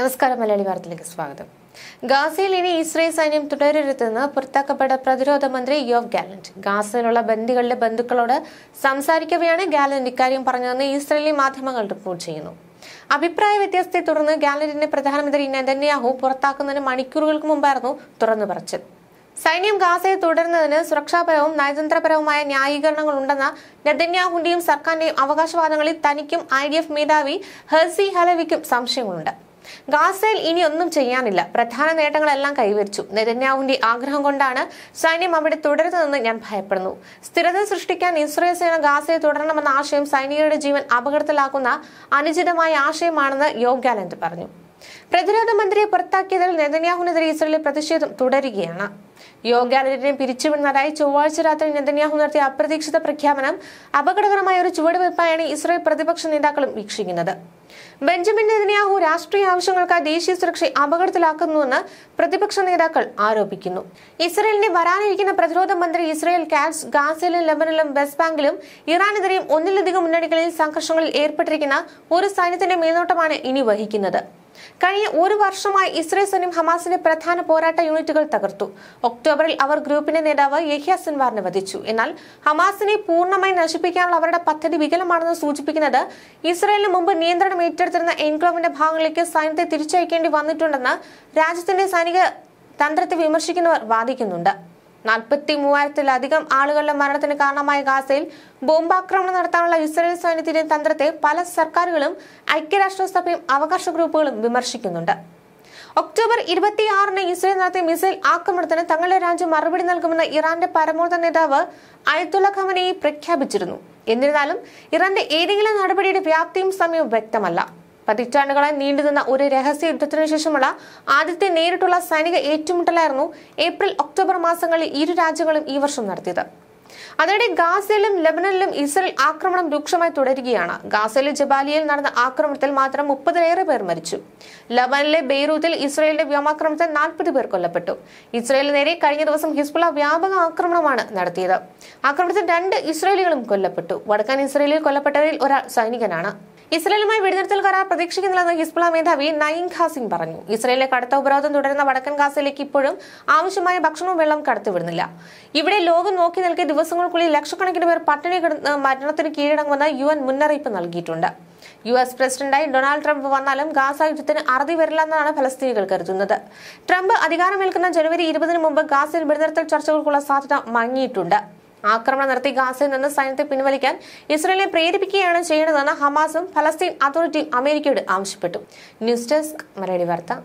നമസ്കാരം മലയാളി വാർത്തയിലേക്ക് സ്വാഗതം ഗാസയിൽ ഇനി ഇസ്രയേൽ സൈന്യം തുടരരുതെന്ന് പുറത്താക്കപ്പെട്ട പ്രതിരോധ മന്ത്രി യോവ് ഗാലന്റ് ഗാസയിലുള്ള ബന്ദികളുടെ ബന്ധുക്കളോട് സംസാരിക്കവെയാണ് ഗാലന്റ് ഇക്കാര്യം പറഞ്ഞതെന്ന് ഇസ്രയേലി മാധ്യമങ്ങൾ റിപ്പോർട്ട് ചെയ്യുന്നു അഭിപ്രായ വ്യത്യാസത്തെ തുടർന്ന് ഗാലന്റിനെ പ്രധാനമന്ത്രി നെതന്യാഹു പുറത്താക്കുന്നതിന് മണിക്കൂറുകൾക്ക് മുമ്പായിരുന്നു തുറന്നു പറച്ചത് സൈന്യം ഗാസയെ തുടരുന്നതിന് സുരക്ഷാപരവും നയതന്ത്രപരവുമായ ന്യായീകരണങ്ങൾ ഉണ്ടെന്ന നെതന്യാഹുവിന്റെയും സർക്കാരിന്റെയും അവകാശവാദങ്ങളിൽ തനിക്കും ഐ ഡി എഫ് മേധാവി ഹെർസി ഹലവിക്കും സംശയങ്ങളുണ്ട് ഗാസയിൽ ഇനിയൊന്നും ചെയ്യാനില്ല പ്രധാന നേട്ടങ്ങളെല്ലാം കൈവരിച്ചു നെതന്യാഹുവിന്റെ ആഗ്രഹം കൊണ്ടാണ് സൈന്യം അവിടെ തുടരുന്നതെന്ന് ഞാൻ ഭയപ്പെടുന്നു സ്ഥിരത സൃഷ്ടിക്കാൻ ഇസ്രയേൽ സേന ഗാസയെ തുടരണമെന്ന ആശയം സൈനികരുടെ ജീവൻ അപകടത്തിലാക്കുന്ന അനുചിതമായ ആശയമാണെന്ന് യോഗ് പറഞ്ഞു പ്രതിരോധ മന്ത്രിയെ പുറത്താക്കിയതിൽ നെതന്യാഹുനെതിരെ ഇസ്രയേലിൽ പ്രതിഷേധം തുടരുകയാണ് യോഗാലയത്തിനെ പിരിച്ചുവിടുന്നതായി ചൊവ്വാഴ്ച രാത്രി നെതന്യാഹു നടത്തിയ അപ്രതീക്ഷിത പ്രഖ്യാപനം അപകടകരമായ ഒരു ചുവടുവയ്പായാണ് ഇസ്രയേൽ പ്രതിപക്ഷ നേതാക്കളും വീക്ഷിക്കുന്നത് ബെഞ്ചമിൻ നെതന്യാഹു രാഷ്ട്രീയ ആവശ്യങ്ങൾക്കായി ദേശീയ സുരക്ഷയെ അപകടത്തിലാക്കുന്നുവെന്ന് പ്രതിപക്ഷ നേതാക്കൾ ആരോപിക്കുന്നു ഇസ്രയേലിനെ വരാനിരിക്കുന്ന പ്രതിരോധ മന്ത്രി ഇസ്രയേൽ കാറ്റ്സ് ഗാസയിലും ലെബനനിലും വെസ്റ്റ് ബാങ്കിലും ഇറാനെതിരെയും ഒന്നിലധികം മുന്നണികളിൽ സംഘർഷങ്ങളിൽ ഏർപ്പെട്ടിരിക്കുന്ന ഒരു സൈന്യത്തിന്റെ മേൽനോട്ടമാണ് ഇനി വഹിക്കുന്നത് കഴിഞ്ഞ ഒരു വർഷമായി ഇസ്രേ സൈന്യം ഹമാസിന്റെ പ്രധാന പോരാട്ട യൂണിറ്റുകൾ തകർത്തു ഒക്ടോബറിൽ അവർ ഗ്രൂപ്പിന്റെ നേതാവ് യഹ്യ സിൻവാറിനെ വധിച്ചു എന്നാൽ ഹമാസിനെ പൂർണ്ണമായി നശിപ്പിക്കാനുള്ള അവരുടെ പദ്ധതി വികലമാണെന്ന് സൂചിപ്പിക്കുന്നത് ഇസ്രയേലിന് മുമ്പ് നിയന്ത്രണം ഏറ്റെടുത്തിരുന്ന എൻക്ലോവിന്റെ ഭാഗങ്ങളിലേക്ക് സൈന്യത്തെ തിരിച്ചയക്കേണ്ടി വന്നിട്ടുണ്ടെന്ന് രാജ്യത്തിന്റെ സൈനിക തന്ത്രത്തെ വിമർശിക്കുന്നവർ വാദിക്കുന്നുണ്ട് നാൽപ്പത്തി മൂവായിരത്തിലധികം ആളുകളുടെ മരണത്തിന് കാരണമായ ഗാസയിൽ ബോംബാക്രമണം നടത്താനുള്ള ഇസ്രായേൽ സൈന്യത്തിന്റെ തന്ത്രത്തെ പല സർക്കാരുകളും ഐക്യരാഷ്ട്രസഭയും അവകാശ ഗ്രൂപ്പുകളും വിമർശിക്കുന്നുണ്ട് ഒക്ടോബർ ഇരുപത്തിയാറിന് ഇസ്രയേൽ നടത്തിയ മിസൈൽ ആക്രമണത്തിന് തങ്ങളുടെ രാജ്യം മറുപടി നൽകുമെന്ന് ഇറാന്റെ പരമോന്നത നേതാവ് അയത്തുള്ള ഖമനയെ പ്രഖ്യാപിച്ചിരുന്നു എന്നിരുന്നാലും ഇറാന്റെ ഏതെങ്കിലും നടപടിയുടെ വ്യാപ്തിയും സമയവും വ്യക്തമല്ല പതിറ്റാണ്ടുകളായി നീണ്ടുനിന്ന ഒരു രഹസ്യ യുദ്ധത്തിനു ശേഷമുള്ള ആദ്യത്തെ നേരിട്ടുള്ള സൈനിക ഏറ്റുമുട്ടലായിരുന്നു ഏപ്രിൽ ഒക്ടോബർ മാസങ്ങളിൽ ഇരു രാജ്യങ്ങളും ഈ വർഷം നടത്തിയത് അതിനിടെ ഗാസയിലും ലബനനിലും ഇസ്രയേൽ ആക്രമണം രൂക്ഷമായി തുടരുകയാണ് ഗാസയിലെ ജബാലിയയിൽ നടന്ന ആക്രമണത്തിൽ മാത്രം മുപ്പതിലേറെ പേർ മരിച്ചു ലബനിലെ ബെയ്റൂത്തിൽ ഇസ്രയേലിന്റെ വ്യോമാക്രമണത്തിൽ നാൽപ്പത് പേർ കൊല്ലപ്പെട്ടു ഇസ്രയേലിന് നേരെ കഴിഞ്ഞ ദിവസം ഹിസ്ബുള വ്യാപക ആക്രമണമാണ് നടത്തിയത് ആക്രമണത്തിൽ രണ്ട് ഇസ്രയേലികളും കൊല്ലപ്പെട്ടു വടക്കൻ ഇസ്രയേലിൽ കൊല്ലപ്പെട്ടവരിൽ ഒരാൾ സൈനികനാണ് ഇസ്രയേലുമായി വെടിനിർത്തൽ കരാർ പ്രതീക്ഷിക്കുന്നില്ലെന്ന് ഹിസ്ബുള മേധാവി നയിം ഖാസിം പറഞ്ഞു ഇസ്രയേലിലെ കടുത്ത ഉപരോധം തുടരുന്ന വടക്കൻ ഗാസയിലേക്ക് ഇപ്പോഴും ആവശ്യമായ ഭക്ഷണവും വെള്ളം കടത്തിവിടുന്നില്ല ഇവിടെ ലോകം നോക്കി നിൽക്കിയ ദിവസങ്ങൾക്കുള്ളിൽ ലക്ഷക്കണക്കിന് പേർ പട്ടിണി കിടന്ന് മരണത്തിന് കീഴടങ്ങുമെന്ന് യു എൻ മുന്നറിയിപ്പ് നൽകിയിട്ടുണ്ട് യു എസ് പ്രസിഡന്റായി ഡൊണാൾഡ് ട്രംപ് വന്നാലും ഗാസ യുദ്ധത്തിന് അറുതി വരില്ലെന്നാണ് ഫലസ്തീനികൾ കരുതുന്നത് ട്രംപ് അധികാരമേൽക്കുന്ന ജനുവരി ഇരുപതിന് മുമ്പ് ഗാസയിൽ വെടിനിർത്തൽ ചർച്ചകൾക്കുള്ള സാധ്യത മങ്ങിയിട്ടുണ്ട് ആക്രമണം നടത്തി ഗാസയിൽ നിന്ന് സൈന്യത്തെ പിൻവലിക്കാൻ ഇസ്രയേലിനെ പ്രേരിപ്പിക്കുകയാണ് ചെയ്യുന്നതെന്ന് ഹമാസും ഫലസ്തീൻ അതോറിറ്റിയും അമേരിക്കയോട് ആവശ്യപ്പെട്ടു ന്യൂസ് ഡെസ്ക് മലയാളി വാർത്ത